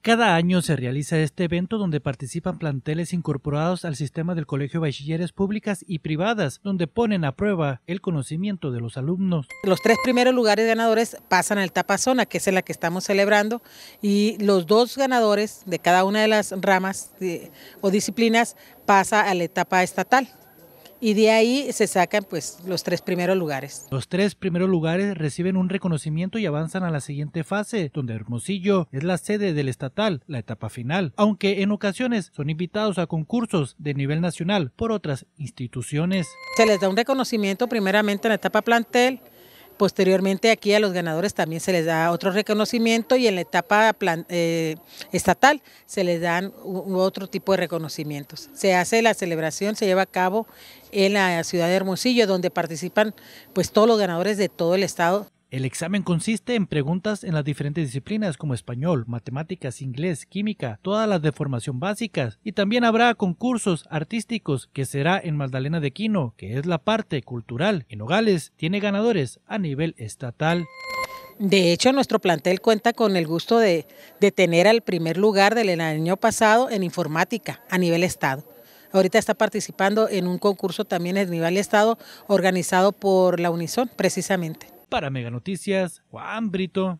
Cada año se realiza este evento donde participan planteles incorporados al sistema del Colegio de Bachilleres Públicas y Privadas, donde ponen a prueba el conocimiento de los alumnos. Los tres primeros lugares ganadores pasan al zona, que es en la que estamos celebrando, y los dos ganadores de cada una de las ramas o disciplinas pasa a la etapa estatal, y de ahí se sacan pues los tres primeros lugares. Los tres primeros lugares reciben un reconocimiento y avanzan a la siguiente fase, donde Hermosillo es la sede del estatal, la etapa final, aunque en ocasiones son invitados a concursos de nivel nacional por otras instituciones. Se les da un reconocimiento primeramente en la etapa plantel, Posteriormente aquí a los ganadores también se les da otro reconocimiento y en la etapa eh, estatal se les dan otro tipo de reconocimientos. Se hace la celebración, se lleva a cabo en la ciudad de Hermosillo, donde participan pues todos los ganadores de todo el estado. El examen consiste en preguntas en las diferentes disciplinas como español, matemáticas, inglés, química, todas las de formación básicas y también habrá concursos artísticos que será en Magdalena de Quino, que es la parte cultural. En Nogales tiene ganadores a nivel estatal. De hecho, nuestro plantel cuenta con el gusto de, de tener al primer lugar del año pasado en informática a nivel estado. Ahorita está participando en un concurso también a nivel estado organizado por la Unison, precisamente. Para Mega Noticias, Juan Brito.